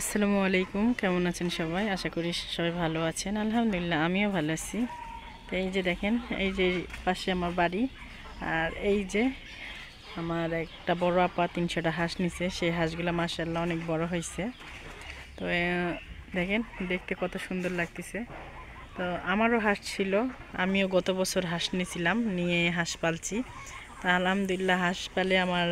আসসালামু আলাইকুম কেমন আছেন সবাই আশা করি সবাই ভালো আছেন আলহামদুলিল্লাহ আমিও ভালো আছি তো এই যে দেখেন এই যে পাশে আমার বাড়ি আর এই যে আমার একটা বড় আপা তিনশোটা হাঁস নিছে সেই হাঁসগুলো মাসাল্লাহ অনেক বড় হয়েছে তো দেখেন দেখতে কত সুন্দর লাগতেছে তো আমারও হাঁস ছিল আমিও গত বছর হাঁস নিয়েছিলাম নিয়ে হাঁস পালছি আলহামদুলিল্লাহ হাসপালে আমার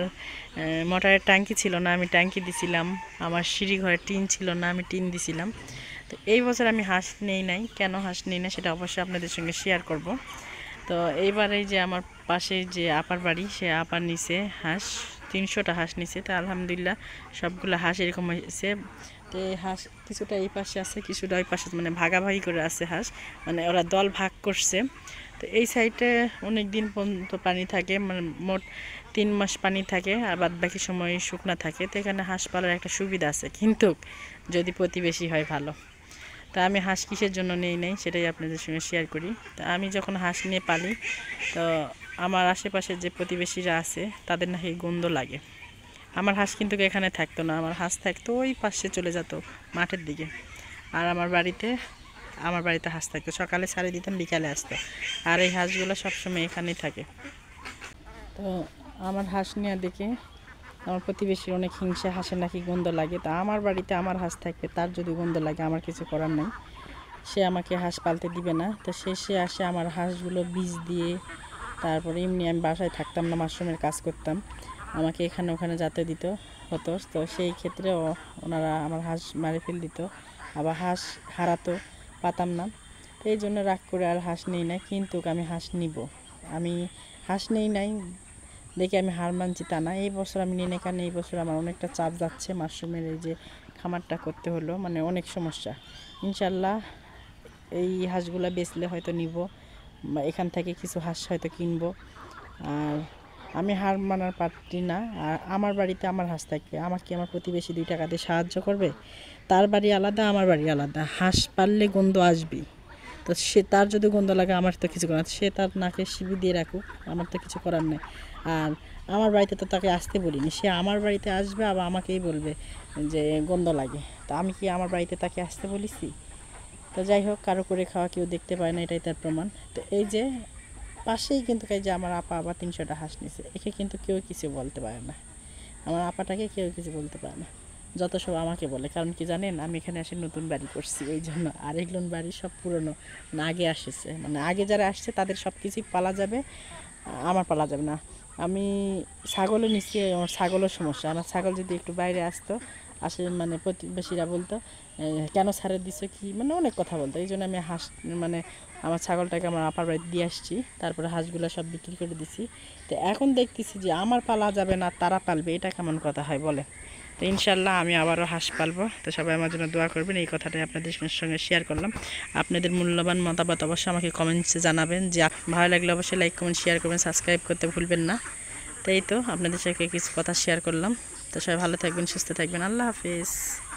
মোটরের ট্যাঙ্কি ছিল না আমি ট্যাঙ্কি দিছিলাম আমার সিঁড়ি ঘরে টিন ছিল না আমি টিন দিছিলাম তো এই বছর আমি হাঁস নেই নাই কেন হাঁস নেই না সেটা অবশ্যই আপনাদের সঙ্গে শেয়ার করব তো এইবারে যে আমার পাশে যে আপার বাড়ি সে আপার নিচে হাঁস তিনশোটা হাঁস নিচে তো আলহামদুলিল্লাহ সবগুলো হাঁস এরকম হয়েছে তো এই হাঁস কিছুটা এই পাশে আছে কিছুটা ওই পাশে মানে ভাগাভাগি করে আছে হাঁস মানে ওরা দল ভাগ করছে তো এই সাইডে অনেক দিন পর্যন্ত পানি থাকে মানে মোট তিন মাস পানি থাকে আর বাদ বাকি সময় শুকনা থাকে তো এখানে হাঁস পালার একটা সুবিধা আছে কিন্তু যদি প্রতিবেশী হয় ভালো তা আমি হাঁস কিসের জন্য নেই নেই সেটাই আপনাদের সঙ্গে শেয়ার করি তা আমি যখন হাঁস নিয়ে পালি তো আমার আশেপাশে যে প্রতিবেশীরা আছে তাদের নাকি গন্ধ লাগে আমার হাঁস কিন্তু এখানে থাকতো না আমার হাঁস থাকতো ওই পাশে চলে যেত মাঠের দিকে আর আমার বাড়িতে আমার বাড়িতে হাঁস থাকতো সকালে ছাড়ে দিতাম বিকালে আসতো আর এই হাঁসগুলো সবসময় এখানেই থাকে তো আমার হাঁস নেওয়া দেখে আমার প্রতিবেশীর অনেক হিংসা হাসে নাকি গন্ধ লাগে তা আমার বাড়িতে আমার হাঁস থাকবে তার যদি গন্ধ লাগে আমার কিছু করার নাই সে আমাকে হাঁস পালতে দিবে না তো সে সে আসে আমার হাঁসগুলো বীজ দিয়ে তারপরে এমনি আমি বাসায় থাকতাম না মাশরুমের কাজ করতাম আমাকে এখানে ওখানে যাতে দিত হতো তো সেই ক্ষেত্রে ওনারা আমার হাঁস মারে ফেল দিত আবার হাঁস হারাতো পাতাম না তো এই জন্য রাগ করে আর হাঁস নেই না কিন্তু আমি হাঁস নিব আমি হাঁস নেই নাই দেখি আমি হার মানছি তা না এই বছর আমি নিয়ে কেন এই বছর আমার অনেকটা চাপ যাচ্ছে মাশরুমের এই যে খামারটা করতে হলো মানে অনেক সমস্যা ইনশাল্লাহ এই হাঁসগুলো বেচলে হয়তো নিব এখান থেকে কিছু হাঁস হয়তো কিনবো আর আমি হার মানার পারি না আর আমার বাড়িতে আমার হাঁস থাকে আমাকে আমার প্রতিবেশী দুই টাকা দিয়ে সাহায্য করবে তার বাড়ি আলাদা আমার বাড়ি আলাদা হাঁস পারলে গন্ধ আসবেই তো সে তার যদি গন্ধ লাগে আমার তো কিছু করার সে তার নাকে শিবি দিয়ে রাখুক আমার তো কিছু করার নেই আর আমার বাড়িতে তো তাকে আসতে বলিনি সে আমার বাড়িতে আসবে আবার আমাকেই বলবে যে গন্ধ লাগে তো আমি কি আমার বাড়িতে তাকে আসতে বলেছি তো যাই হোক কারো করে খাওয়া কেউ দেখতে পায় না এটাই তার প্রমাণ তো এই যে পাশেই কিন্তু যে আমার আপা আবার তিনশোটা হাঁস নিছে একে কিন্তু কেউ কিছু বলতে পারে না আমার আপাটাকে কেউ কিছু বলতে পারে না যত সব আমাকে বলে কারণ কি জানেন আমি এখানে এসে নতুন বাড়ি করছি এই জন্য আর লোন বাড়ি সব পুরনো না মানে আগে আসেছে মানে আগে যারা আসছে তাদের সব কিছুই পালা যাবে আমার পালা যাবে না আমি ছাগলও নিচ্ছি আমার ছাগলের সমস্যা আমার ছাগল যদি একটু বাইরে আসতো আসে মানে প্রতিবেশীরা বলতো কেন ছাড়ে দিছে কি মানে অনেক কথা বলতো এই জন্য আমি হাঁস মানে আমার ছাগলটাকে আমার আপার বাড়িতে দিয়ে আসছি তারপরে হাঁসগুলো সব বিক্রি করে দিছি তো এখন দেখতেছি যে আমার পালা যাবে না তারা পালবে এটা কেমন কথা হয় বলে তো ইনশাল্লাহ আমি আবারও হাঁস পালবো তো সবাই আমার জন্য দোয়া করবেন এই কথাটাই আপনাদের সঙ্গে শেয়ার করলাম আপনাদের মূল্যবান মতামত অবশ্যই আমাকে কমেন্টসে জানাবেন যে ভালো লাগলে অবশ্যই লাইক কমেন্ট শেয়ার করবেন সাবস্ক্রাইব করতে ভুলবেন না তাই তো আপনাদের সঙ্গে কিছু কথা শেয়ার করলাম তো সবাই ভালো থাকবেন সুস্থ থাকবেন আল্লাহ হাফিজ